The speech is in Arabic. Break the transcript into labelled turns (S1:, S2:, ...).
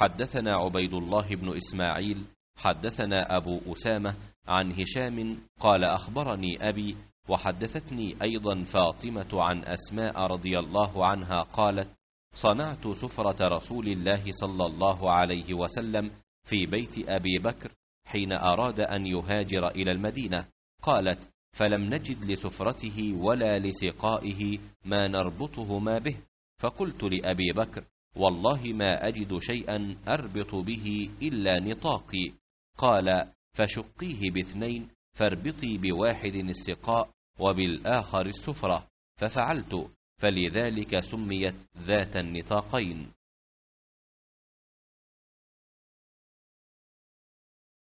S1: حدثنا عبيد الله بن
S2: إسماعيل حدثنا أبو أسامة عن هشام قال أخبرني أبي وحدثتني أيضا فاطمة عن أسماء رضي الله عنها قالت صنعت سفرة رسول الله صلى الله عليه وسلم في بيت أبي بكر حين أراد أن يهاجر إلى المدينة قالت فلم نجد لسفرته ولا لسقائه ما نربطهما به فقلت لأبي بكر والله ما أجد شيئا أربط به إلا نطاقي قال فشقيه باثنين فاربطي بواحد السقاء وبالآخر السفرة ففعلت فلذلك سميت
S1: ذات النطاقين